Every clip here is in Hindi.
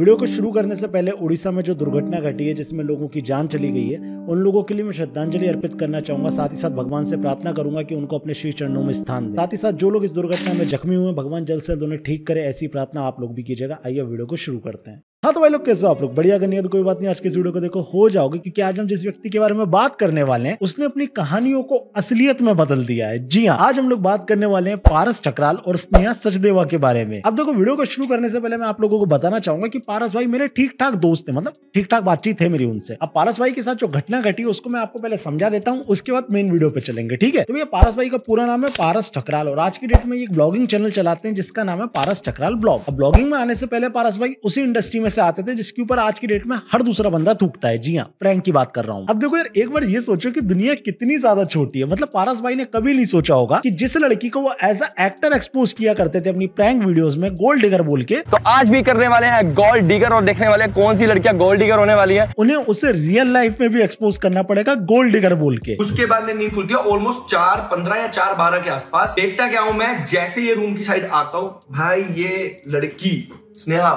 वीडियो को शुरू करने से पहले उड़ीसा में जो दुर्घटना घटी है जिसमें लोगों की जान चली गई है उन लोगों के लिए मैं श्रद्धांजलि अर्पित करना चाहूंगा साथ ही साथ भगवान से प्रार्थना करूंगा कि उनको अपने श्री चरणों में स्थान दे साथ ही साथ जो लोग इस दुर्घटना में जख्मी हुए भगवान जल्द से जल्द उन्हें ठीक करे ऐसी प्रार्थना आप लोग भी कीजिएगा आइए वीडियो को शुरू करते हैं हाँ तो भाई लोग कैसे हो आप लोग बढ़िया करनी है तो कोई बात नहीं आज के इस वीडियो को देखो हो जाओगे क्योंकि आज हम जिस व्यक्ति के बारे में बात करने वाले हैं उसने अपनी कहानियों को असलियत में बदल दिया है जी हाँ आज हम लोग बात करने वाले हैं पारस ठकराल और स्नेहा सचदेवा के बारे में अब देखो वीडियो को शुरू करने से पहले मैं आप लोगों को बताना चाहूंगा की पारस भाई मेरे ठीक ठाक दोस्त है मतलब ठीक ठाक बातचीत है मेरी उनसे अब पारस भाई के साथ जो घटना घटी उसको मैं आपको पहले समझा देता हूँ उसके बाद मेन वीडियो पे चलेंगे ठीक है तो भैया पारस भाई का पूरा नाम है पारस ठकराल और आज की डेट में एक ब्लॉगिंग चैनल चलाते हैं जिसका नाम है पारस ठकराल ब्लॉग अब ब्लॉगिंग में आने से पहले पारस भाई उसी इंडस्ट्री में में से आते थे जिसके ऊपर आज की डेट में हर दूसरा बंदा थूकता है जी हाँ प्रैंक की बात कर रहा हूँ अब देखो यार एक बार ये सोचो कि दुनिया कितनी ज्यादा छोटी है मतलब पारस भाई ने कभी नहीं सोचा होगा कि जिस लड़की को वो एज अ एक्टर एक्सपोज किया करते थे अपनी प्रैंक वीडियो में गोल्ड डिगर बोल के तो आज भी करने वाले हैं गोल्ड डिगर और देखने वाले कौन सी लड़कियां गोल्ड डिगर होने वाली है उन्हें उसे रियल लाइफ में भी एक्सपोज करना पड़ेगा गोल्ड डिगर बोल के उसके बाद में नींद खुलती है ऑलमोस्ट चार पंद्रह या चार बारह के आसपास देखता क्या हूँ मैं जैसे ये रूम की साइड आता हूँ भाई ये लड़की स्नेहा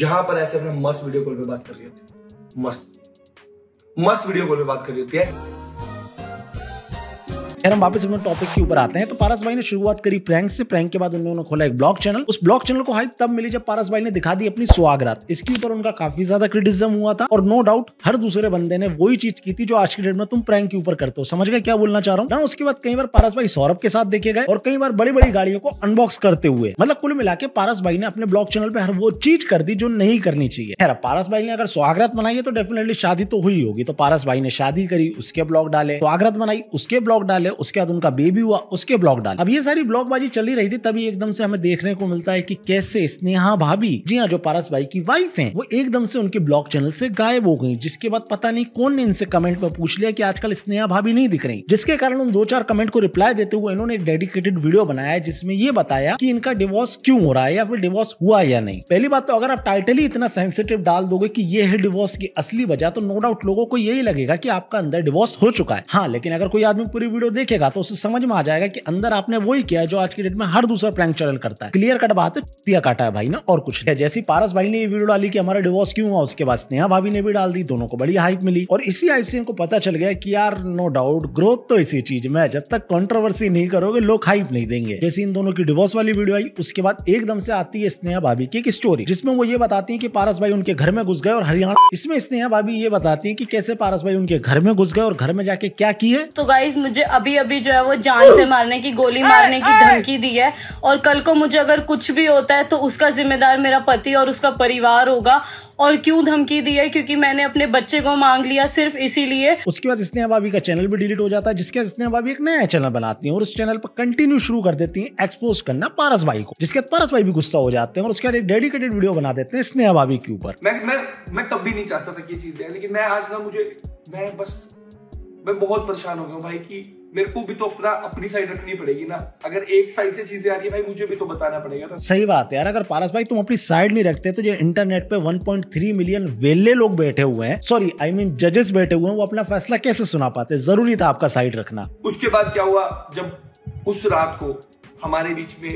जहां पर ऐसे अपने मस्त वीडियो कॉल पे बात कर रही होती है मस्त मस्त वीडियो कॉल पे बात कर रही होती है खैर हम वापस अपने टॉपिक के ऊपर आते हैं तो पारस भाई ने शुरुआत करी प्रैंक से प्रैंक के बाद उन्होंने खोला एक ब्लॉग चैनल उस ब्लॉग चैनल को हाइप तब मिली जब पारस भाई ने दिखा दी अपनी सुहागरात इसके ऊपर उनका काफी ज्यादा क्रिटिसिज्म हुआ था और नो डाउट हर दूसरे बंदे ने वही चीज की थी जो आज की डेट में तुम प्रैंक के ऊपर करते हो समझ गए क्या बोलना चाह रहा हूँ ना उसके बाद कई बार पारस भाई सौरभ के साथ देखे गए और कई बार बड़ी बड़ी गाड़ियों को अनबॉक्स करते हुए मतलब कुल मिला के पारस भाई ने अपने ब्लॉग चैनल पर हर वो चीज कर दी जो नहीं करनी चाहिए खैर पारस भाई ने अगर स्वागत मनाई है तो डेफिनेटली शादी तो हुई होगी तो पारस भाई ने शादी करी उसके ब्लॉग डाले स्वागत मनाई उसके ब्लॉग डाले उसके बाद उनका बेबी हुआ उसके ब्लॉग डाल अब ये सारी ब्लॉगबाजी चली रही थी तभी एकदम से हमें देखने को मिलता है की कैसे स्नेहा भाभी जी हाँ जो पारस भाई की वाइफ है वो एकदम से उनके ब्लॉग चैनल से गायब हो गई जिसके बाद पता नहीं कौन ने इनसे कमेंट में पूछ लिया की आजकल स्नेहा भाभी नहीं दिख रही जिसके कारण उन दो चार कमेंट को रिप्लाई देते हुए इन्होंने एक डेडिकेटेड वीडियो बनाया है जिसमें ये बताया कि इनका डिवोर्स क्यों हो रहा है या फिर डिवोर्स हुआ या नहीं पहली बात तो अगर आप टाइटल ही इतना सेंसिटिव डाल दोगे कि ये है डिवोर्स की असली वजह तो नो डाउट लोगों को यही लगेगा कि आपका अंदर डिवोर्स हो चुका है हाँ लेकिन अगर कोई आदमी पूरी वीडियो देखेगा तो उसे समझ में आ जाएगा कि अंदर आपने वही किया जो आज की डेट में हर दूसरा प्रैंक चैनल करता है क्लियर कट बात है दिया काटा है भाई ने और कुछ है जैसी पारस भाई ने ये वीडियो डाली कि हमारा डिवोर्स क्यों हुआ उसके बाद स्नेहा भाभी ने भी डाल दी दोनों को बड़ी हाइप मिली और इसी हाइप से इनको पता चल गया कि यार नो डाउट ग्रोथ तो इसी चीज में जब तक कॉन्ट्रोवर्सी नहीं करोगे लोग हाइप नहीं देंगे जैसे इन दोनों की डिवोर्स वाली वीडियो आई उसके बाद एकदम से आती है स्नेहा भाभी की एक स्टोरी जिसमें वो ये बताती है कि पारस भाई उनके घर में घुस गए और हरियाणा इसमें स्नेहा भाभी ये बताती है कि कैसे पारस भाई उनके घर में घुस गए और घर में जाके क्या की है तो गाइज मुझे अभी अभी अभी जो है वो जान से मारने की गोली मारने की धमकी दी है और कल को मुझे अगर कुछ भी होता है तो उसका जिम्मेदार मेरा पति और उसका परिवार होगा और क्यों धमकी दी है क्योंकि मैंने अपने बच्चे को मांग लिया सिर्फ इसीलिए उसके बाद इसने भाभी का चैनल भी डिलीट हो जाता है जिसके बाद इसने भाभी एक नया चैनल बनाती है और उस चैनल पर कंटिन्यू शुरू कर देती है एक्सपोज करना पारस भाई को जिसके बाद पारस भाई भी गुस्सा हो जाते हैं और उसके बाद एक डेडिकेटेड वीडियो बना देते हैं स्नेहा भाभी के ऊपर मैं मैं मैं कभी नहीं चाहता था कि ये चीजें लेकिन मैं आज ना मुझे मैं बस मैं बहुत परेशान हो गया भाई की मेरे को भी तो अपना अपनी साइड रखनी पड़ेगी ना अगर एक साइड से चीजें आ रही है भाई मुझे भी तो बताना पड़ेगा ना सही बात है यार अगर पारस भाई तुम अपनी साइड नहीं रखते तो ये इंटरनेट पे 1.3 मिलियन वेले लोग बैठे हुए हैं सॉरी आई मीन जजेस बैठे हुए हैं वो अपना फैसला कैसे सुना पाते जरूरी था आपका साइड रखना उसके बाद क्या हुआ जब उस रात को हमारे बीच में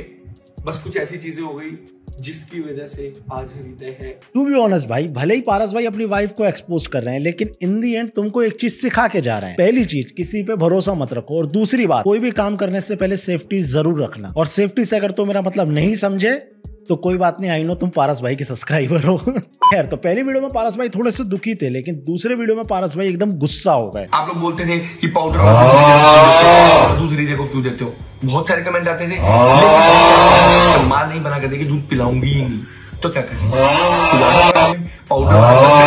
बस कुछ ऐसी चीजें हो गई जिसकी वजह से आज हृदय है टू बी ऑनेस्ट भाई भले ही पारस भाई अपनी वाइफ को एक्सपोज कर रहे हैं लेकिन इन दी एंड तुमको एक चीज सिखा के जा रहे हैं पहली चीज किसी पे भरोसा मत रखो और दूसरी बात कोई भी काम करने से पहले सेफ्टी जरूर रखना और सेफ्टी से अगर तो मेरा मतलब नहीं समझे तो कोई बात नहीं आई नो तुम पारस भाई के सब्सक्राइबर हो खैर तो पहली वीडियो में पारस भाई थोड़े से दुखी थे लेकिन दूसरे वीडियो में पारस भाई एकदम गुस्सा हो गए आप लोग बोलते थे कि पाउडर हाँ। दूसरी जगह क्यों देते हो बहुत सारे कमेंट आते थे हाँ। तो माँ नहीं बना करते कि दूध पिलाऊंगी तो क्या करें हाँ। पाउडर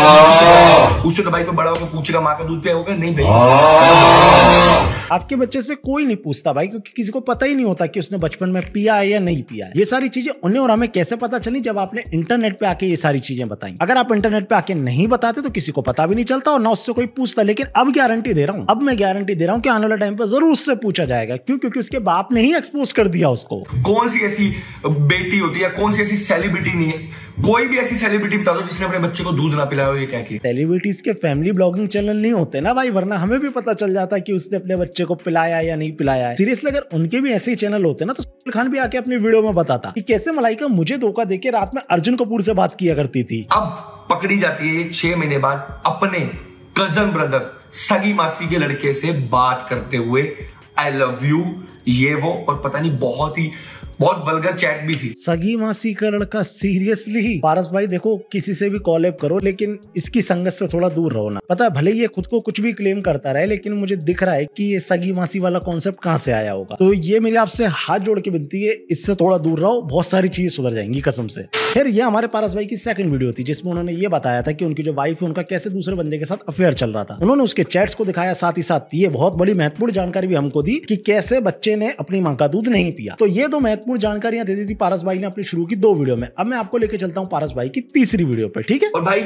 उससे तो भाई पे बड़ा होगा पूछेगा माँ का दूध पे होगा नहीं भाई हाँ। आपके बच्चे से कोई नहीं पूछता भाई क्योंकि किसी को पता ही नहीं होता कि उसने बचपन में पिया है या नहीं पिया है ये सारी चीजें उन्हें और हमें कैसे पता चली जब आपने इंटरनेट पे आके ये सारी चीजें बताई अगर आप इंटरनेट पे आके नहीं बताते तो किसी को पता भी नहीं चलता और ना उससे कोई पूछता लेकिन अब गारंटी दे रहा हूँ अब मैं गारंटी दे रहा हूँ की आने वाले टाइम पर जरूर उससे पूछा जाएगा क्यों क्योंकि उसके बाप ने ही एक्सपोज कर दिया उसको कौन सी ऐसी बेटी होती है कौन सी ऐसी सेलिब्रिटी नहीं है कोई भी ऐसी सेलिब्रिटी बता दो जिसने अपने बच्चे को दूध ना पिलाया हो ये कह के सेलिब्रिटी सेलिब्रिटीज के फैमिली ब्लॉगिंग चैनल नहीं होते ना भाई वरना हमें भी पता चल जाता कि उसने अपने बच्चे को पिलाया या नहीं पिलाया सीरियसली अगर उनके भी ऐसे ही चैनल होते ना तो सुल खान भी आके अपनी वीडियो में बताता कि कैसे मलाइका मुझे धोखा देके रात में अर्जुन कपूर से बात किया करती थी अब पकड़ी जाती है छह महीने बाद अपने कजन ब्रदर सगी मासी के लड़के से बात करते हुए आई लव यू ये वो और पता नहीं बहुत ही बहुत वल्गर चैट भी थी सगी मासी का लड़का सीरियसली पारस भाई देखो किसी से भी कॉल करो लेकिन इसकी संगत से थोड़ा दूर रहो ना पता है भले ये खुद को कुछ भी क्लेम करता रहे लेकिन मुझे दिख रहा है कि ये सगी मासी वाला कॉन्सेप्ट कहाँ से आया होगा तो ये मेरी आपसे हाथ जोड़ के बिनती है इससे थोड़ा दूर रहो बहुत सारी चीज सुधर जाएंगी कसम से फिर ये हमारे पारस भाई की सेकंड वीडियो थी जिसमें उन्होंने ये बताया था कि उनकी जो वाइफ है उनका कैसे दूसरे बंदे के साथ अफेयर चल रहा था उन्होंने उसके चैट्स को दिखाया साथ ही साथ ये बहुत बड़ी महत्वपूर्ण जानकारी भी हमको दी कि कैसे बच्चे ने अपनी माँ का दूध नहीं पिया तो ये दो महत्वपूर्ण जानकारियां दे दी थी पारस भाई ने अपनी शुरू की दो वीडियो में अब मैं आपको लेके चलता हूँ पारस भाई की तीसरी वीडियो पर ठीक है और भाई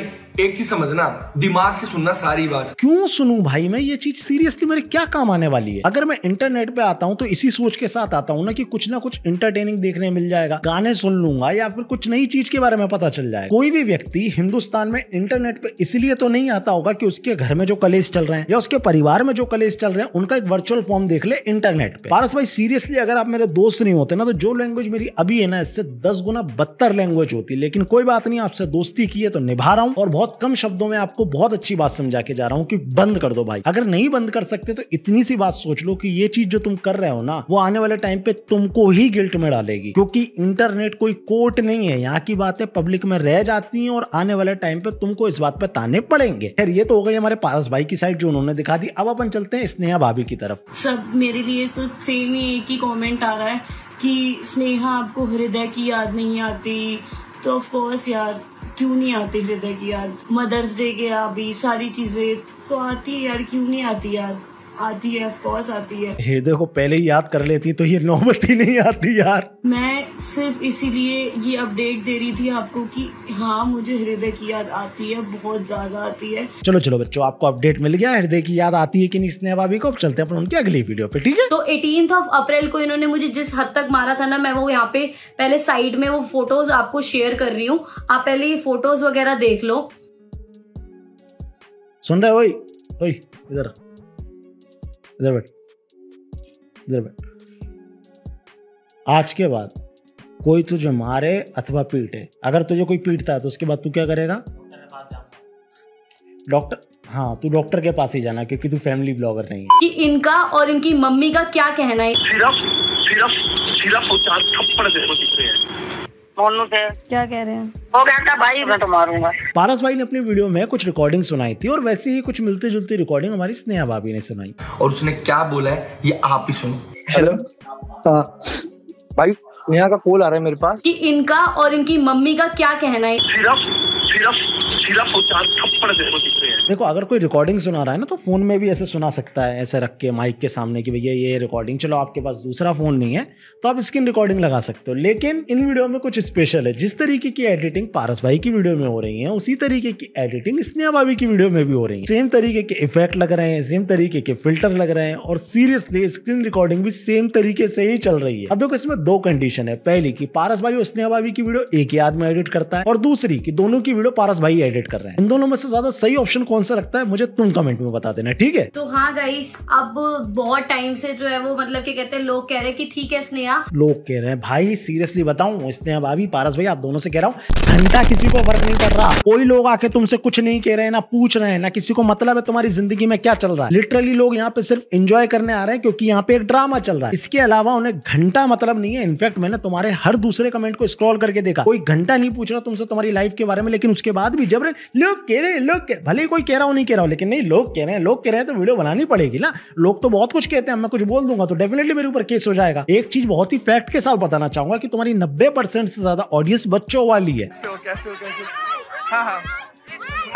एक चीज समझना दिमाग से सुनना सारी बात क्यों सुनू भाई मैं ये चीज सीरियसली मेरे क्या काम आने वाली है अगर मैं इंटरनेट पे आता हूँ तो इसी सोच के साथ आता हूँ ना कि कुछ ना कुछ इंटरटेनिंग देखने मिल जाएगा गाने सुन लूंगा या फिर कुछ नई चीज के बारे में पता चल जाए कोई भी व्यक्ति हिंदुस्तान में इंटरनेट पर इसलिए तो नहीं आता होगा कि उसके घर में जो कलेस चल रहे हैं या उसके परिवार में जो कलेस चल रहे हैं उनका एक वर्चुअल फॉर्म देख ले इंटरनेट पे पारस भाई सीरियसली अगर आप मेरे दोस्त नहीं होते ना तो जो लैंग्वेज मेरी अभी है ना इससे दस गुना बदतर लैंग्वेज होती लेकिन कोई बात नहीं आपसे दोस्ती की है तो निभा रहा हूँ और बहुत कम शब्दों में आपको बहुत अच्छी बात समझा के जा रहा हूँ कि बंद कर दो भाई अगर नहीं बंद कर सकते तो इतनी सी बात सोच लो कि ये चीज जो तुम कर रहे हो ना वो आने वाले टाइम पे तुमको ही गिल्ट में डालेगी क्योंकि इंटरनेट कोई कोर्ट नहीं है यहाँ की बातें पब्लिक में रह जाती हैं और आने वाले टाइम पे तुमको इस बात पे ताने पड़ेंगे खैर ये तो हो गई हमारे पारस भाई की साइड जो उन्होंने दिखा दी अब अपन चलते हैं स्नेहा भाभी की तरफ सब मेरे लिए तो सेम ही एक ही कॉमेंट आ रहा है कि स्नेहा आपको हृदय की याद नहीं आती तो ऑफकोर्स यार क्यों नहीं आती हृदय की याद मदर्स डे के अभी सारी चीजें तो आती है यार क्यों नहीं आती यार आती है ऑफकोर्स आती है हृदय को पहले ही याद कर लेती तो ये नौबत ही नहीं आती यार मैं सिर्फ इसीलिए ये अपडेट दे रही थी आपको कि हाँ मुझे हृदय की याद आती है बहुत ज्यादा आती है चलो चलो बच्चों आपको अपडेट मिल गया हृदय की याद आती है कि नहीं स्नेहा भाभी को अब चलते हैं अपन उनकी अगली वीडियो पे ठीक है तो एटीन ऑफ अप्रैल को इन्होंने मुझे जिस हद तक मारा था ना मैं वो यहाँ पे पहले साइड में वो फोटोज आपको शेयर कर रही हूँ आप पहले ये फोटोज वगैरह देख लो सुन रहे हो इधर इधर बैठ इधर बैठ आज के बाद कोई तुझे मारे अथवा पीटे अगर तुझे कोई पीटता है तो उसके बाद तू क्या करेगा डॉक्टर हाँ तू डॉक्टर के पास ही जाना क्योंकि तू फैमिली ब्लॉगर नहीं है कि इनका और इनकी मम्मी का क्या कहना है सिर्फ सिर्फ सिर्फ थप्पड़ क्या कह रहे हैं भाई मैं तो मारूंगा पारस भाई ने अपनी वीडियो में कुछ रिकॉर्डिंग सुनाई थी और वैसे ही कुछ मिलती जुलती रिकॉर्डिंग हमारी स्नेहा भाभी ने सुनाई और उसने क्या बोला है ये आप ही सुनो हेलो हाँ। भाई स्नेहा का कॉल आ रहा है मेरे पास कि इनका और इनकी मम्मी का क्या कहना है सिर्फ देखो अगर कोई रिकॉर्डिंग सुना रहा है ना तो फोन में भी ऐसे सुना सकता है ऐसे रख के माइक के सामने कि भैया ये रिकॉर्डिंग चलो आपके पास दूसरा फोन नहीं है तो आप स्क्रीन रिकॉर्डिंग लगा सकते हो लेकिन इन वीडियो में कुछ स्पेशल है जिस तरीके की एडिटिंग पारस भाई की वीडियो में हो रही है उसी तरीके की एडिटिंग स्नेहा भाभी की वीडियो में भी हो रही है सेम तरीके के इफेक्ट लग रहे हैं सेम तरीके के फिल्टर लग रहे हैं और सीरियसली स्क्रीन रिकॉर्डिंग भी सेम तरीके से ही चल रही है अब देखो इसमें दो कंडीशन है पहली की पारस भाई और स्नेहा भाभी की वीडियो एक ही आदमी एडिट करता है और दूसरी की दोनों की वीडियो पारस भाई एडिट कर रहे हैं इन दोनों में से ज्यादा सही ऑप्शन कौन सा रखता है मुझे तुम कमेंट में बता देना ठीक है तो हाँ गाइस अब बहुत टाइम से जो है वो मतलब क्या कहते हैं लोग कह रहे हैं कि ठीक है स्नेहा लोग कह रहे हैं भाई सीरियसली बताऊ स्नेहा भाभी पारस भाई आप दोनों से कह रहा हूँ घंटा किसी को वर्क नहीं कर रहा कोई लोग आके तुमसे कुछ नहीं कह रहे हैं ना पूछ रहे हैं ना किसी को मतलब है तुम्हारी जिंदगी में क्या चल रहा है लिटरली लोग यहाँ पे सिर्फ एंजॉय करने आ रहे हैं क्योंकि यहाँ पे एक ड्रामा चल रहा है इसके अलावा उन्हें घंटा मतलब नहीं है इनफैक्ट मैंने तुम्हारे हर दूसरे कमेंट को स्क्रॉल करके देखा कोई घंटा नहीं पूछ रहा तुमसे तुम्हारी लाइफ के बारे में लेकिन उसके बाद भी जबरन लोग कह रहे हैं लोग भले ही कोई कह रहा हो नहीं कह रहा हो लेकिन नहीं लोग कह रहे हैं लोग कह रहे हैं तो वीडियो बनानी पड़ेगी ना लोग तो बहुत कुछ कहते हैं मैं कुछ बोल दूंगा तो डेफिनेटली मेरे ऊपर केस हो जाएगा एक चीज बहुत ही फैक्ट के साथ बताना चाहूंगा कि तुम्हारी नब्बे से ज्यादा ऑडियंस बच्चों वाली है हाँ, हाँ।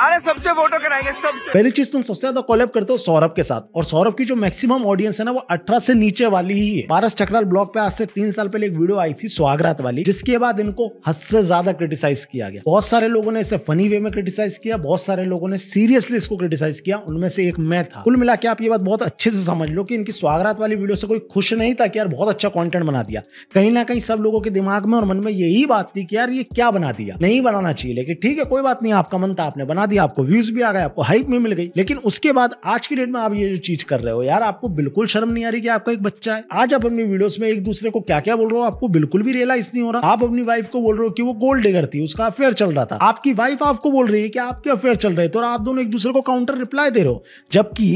अरे सबसे फोटो कराएंगे सब पहली चीज तुम सबसे ज्यादा कॉलेब करते हो सौरभ के साथ और सौरभ की जो मैक्सिमम ऑडियंस है ना वो अठारह से नीचे वाली ही है पारस चक्राल ब्लॉग पे आज से तीन साल पहले एक वीडियो आई थी स्वागरात वाली जिसके बाद इनको हद से ज्यादा क्रिटिसाइज किया गया बहुत सारे लोगों ने इसे फनी वे में क्रिटिसाइज किया बहुत सारे लोगों ने सीरियसली इसको क्रिटिसाइज किया उनमें से एक मैं था कुल मिला के आप ये बात बहुत अच्छे से समझ लो कि इनकी स्वागरात वाली वीडियो से कोई खुश नहीं था कि यार बहुत अच्छा कॉन्टेंट बना दिया कहीं ना कहीं सब लोगों के दिमाग में और मन में यही बात थी कि यार ये क्या बना दिया नहीं बनाना चाहिए लेकिन ठीक है कोई बात नहीं आपका मन था आपने बना बना दिया आपको व्यूज भी आ गए आपको हाइप भी मिल गई लेकिन उसके बाद आज की डेट में आप ये जो चीज कर रहे हो यार आपको बिल्कुल शर्म नहीं आ रही कि आपका एक बच्चा है आज आप अपनी वीडियोस में एक दूसरे को क्या क्या बोल रहे हो आपको बिल्कुल भी रियलाइज नहीं हो रहा आप अपनी वाइफ को बोल रहे हो कि वो गोल्ड डिगर थी उसका अफेयर चल रहा था आपकी वाइफ आपको बोल रही है कि आपके अफेयर चल रहे थे तो और आप दोनों एक दूसरे को काउंटर रिप्लाई दे रहे हो जबकि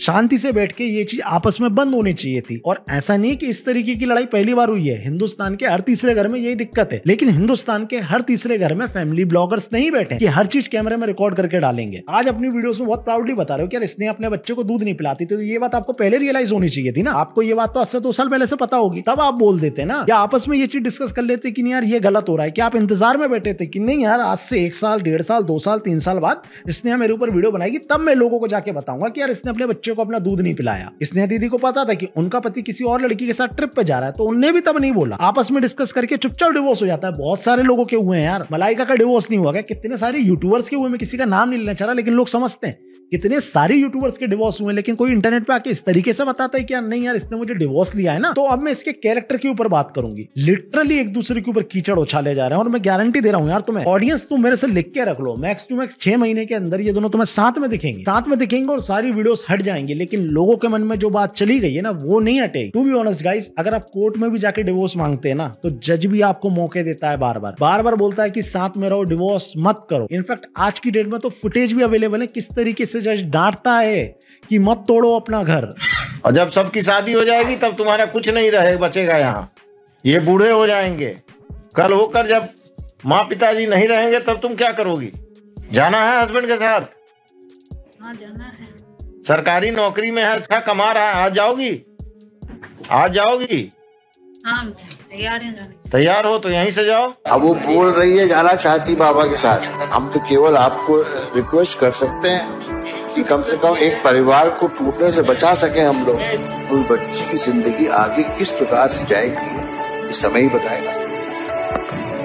शांति से बैठ के ये चीज आपस में बंद होनी चाहिए थी और ऐसा नहीं कि इस तरीके की लड़ाई पहली बार हुई है हिंदुस्तान के हर तीसरे घर में यही दिक्कत है लेकिन हिंदुस्तान के हर तीसरे घर में फैमिली ब्लॉगर्स नहीं बैठे कि हर चीज कैमरे में रिकॉर्ड करके डालेंगे आज अपनी वीडियो में बहुत प्राउडली बता रहे हो कि यार इसने अपने बच्चे को दूध नहीं पिलाती तो ये बात आपको पहले रियलाइज होनी चाहिए थी ना आपको ये बात तो अस्से दो साल पहले से पता होगी तब आप बोल देते ना या आपस में ये चीज डिस्कस कर लेते कि नहीं यार ये गलत हो रहा है कि आप इंतजार में बैठे थे कि नहीं यार आज से एक साल डेढ़ साल दो साल तीन साल बाद इसने मेरे ऊपर वीडियो बनाएगी तब मैं लोगों को जाके बताऊंगा कि यार इसने अपने बच्चे बच्चे को अपना दूध नहीं पिलाया स्नेहा दीदी को पता था कि उनका पति किसी और लड़की के साथ ट्रिप पे जा रहा है तो उनने भी तब नहीं बोला आपस में डिस्कस करके चुपचाप डिवोर्स हो जाता है बहुत सारे लोगों के हुए हैं यार मलाइका का डिवोर्स नहीं हुआ क्या कितने सारे यूट्यूबर्स के हुए में किसी का नाम नहीं लेना चाह रहा लेकिन लोग समझते हैं कितने सारे यूट्यूबर्स के डिवोर्स हुए लेकिन कोई इंटरनेट पे आके इस तरीके से बताता है कि यार नहीं यार इसने मुझे डिवोर्स लिया है ना तो अब मैं इसके कैरेक्टर के ऊपर बात करूंगी लिटरली एक दूसरे के ऊपर कीचड़ उछाले जा रहे हैं और मैं गारंटी दे रहा हूँ यार तुम्हें ऑडियंस तुम मेरे से लिख के रख लो मैक्स टू मैक्स छह महीने के अंदर ये दोनों तुम्हें साथ में दिखेंगे साथ में दिखेंगे और सारी वीडियो हट जाएंगे लेकिन लोगों के मन में जो बात चली गई है ना वो नहीं हटे टू बी ऑनेस्ट गाइस अगर आप कोर्ट में भी जाके डिवोर्स मांगते हैं ना तो जज भी आपको मौके देता है बार बार बार बार बोलता है कि साथ में रहो डिवोर्स मत करो इनफैक्ट आज की डेट में तो फुटेज भी अवेलेबल है किस तरीके से जज डांटता है कि मत तोड़ो अपना घर और जब सबकी शादी हो जाएगी तब तुम्हारा कुछ नहीं रहे बचेगा यहाँ ये बूढ़े हो जाएंगे कल होकर जब माँ पिताजी नहीं रहेंगे तब तुम क्या करोगी जाना है हस्बैंड के साथ हाँ, जाना है सरकारी नौकरी में है अच्छा कमा रहा है आज जाओगी आज जाओगी हाँ, तैयार तैयार हो तो यहीं से जाओ अब वो बोल रही है जाना चाहती बाबा के साथ हम तो केवल आपको रिक्वेस्ट कर सकते हैं कि कम से कम एक परिवार को टूटने से बचा सके हम लोग उस बच्ची की जिंदगी आगे किस प्रकार से जाएगी ये समय ही बताएगा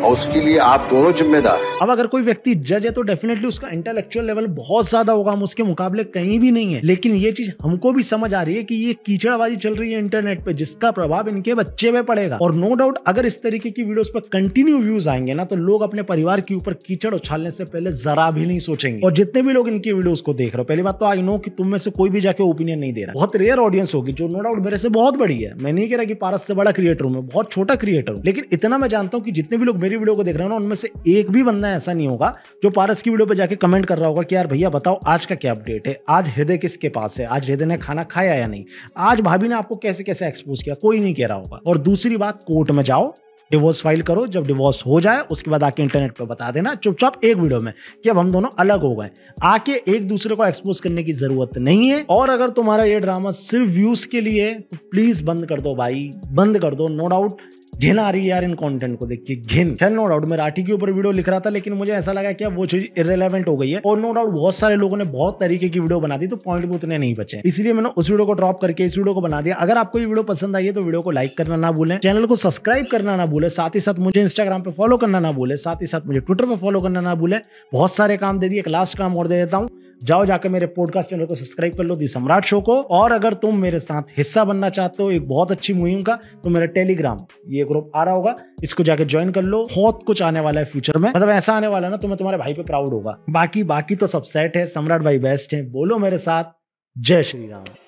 और उसके लिए आप दोनों जिम्मेदार अब अगर कोई व्यक्ति जज है तो डेफिनेटली उसका इंटेलेक्चुअल लेवल बहुत ज्यादा होगा हम उसके मुकाबले कहीं भी नहीं है लेकिन ये चीज हमको भी समझ आ रही है की ये कीचड़बाजी चल रही है इंटरनेट पे जिसका प्रभाव इनके बच्चे पे पड़ेगा और नो डाउट अगर इस तरीके की वीडियोस पर कंटिन्यू व्यूज आएंगे ना तो लोग अपने परिवार के ऊपर कीचड़ उछालने से पहले जरा भी नहीं सोचेंगे और जितने भी लोग इनकी वीडियोस को देख रहे हो पहली बात तो आई नो कि तुम में से कोई भी जाके ओपिनियन नहीं दे रहा बहुत रेयर ऑडियंस होगी जो नो डाउट मेरे से बहुत बड़ी है मैं नहीं कह रहा कि पारस से बड़ा क्रिएटर हूं मैं बहुत छोटा क्रिएटर हूँ लेकिन इतना मैं जानता हूँ कि जितने भी लोग मेरी मेरी वीडियो को देख रहे हो ना उनमें से एक भी बंदा ऐसा नहीं होगा जो पारस की वीडियो पर जाके कमेंट कर रहा होगा कि यार भैया बताओ आज का क्या अपडेट है आज हृदय किसके पास है आज हृदय ने खाना खाया या नहीं आज भाभी ने आपको कैसे कैसे एक्सपोज किया कोई नहीं कह रहा होगा और दूसरी बात कोर्ट में जाओ डिवोर्स फाइल करो जब डिवोर्स हो जाए उसके बाद आके इंटरनेट पर बता देना चुपचाप एक वीडियो में कि अब हम दोनों अलग हो गए आके एक दूसरे को एक्सपोज करने की जरूरत नहीं है और अगर तुम्हारा ये ड्रामा सिर्फ व्यूज के लिए है तो प्लीज बंद कर दो भाई बंद कर दो नो डाउट घिन आ रही है यार इन कंटेंट को देख के घिन खैर नो डाउट मैं राठी के ऊपर वीडियो लिख रहा था लेकिन मुझे ऐसा लगा कि अब वो चीज इरेलीवेंट हो गई है और नो डाउट बहुत सारे लोगों ने बहुत तरीके की वीडियो बना दी तो पॉइंट भी उतने नहीं बचे इसलिए मैंने उस वीडियो को ड्रॉप करके इस वीडियो को बना दिया अगर आपको ये वीडियो पसंद आई है तो वीडियो को लाइक करना ना भूलें चैनल को सब्सक्राइब करना ना भूलें भूले साथ ही साथ मुझे इंस्टाग्राम पे फॉलो करना ना भूले साथ ही साथ मुझे ट्विटर पे फॉलो करना ना भूले बहुत सारे काम दे दिए एक लास्ट काम और दे देता हूँ जाओ जाकर मेरे पॉडकास्ट चैनल को सब्सक्राइब कर लो दी सम्राट शो को और अगर तुम मेरे साथ हिस्सा बनना चाहते हो एक बहुत अच्छी मुहिम का तो मेरा टेलीग्राम ये ग्रुप आ रहा होगा इसको जाके ज्वाइन कर लो बहुत कुछ आने वाला है फ्यूचर में मतलब ऐसा आने वाला ना तो मैं तुम्हारे भाई पे प्राउड होगा बाकी बाकी तो सब सेट है सम्राट भाई बेस्ट है बोलो मेरे साथ जय श्री राम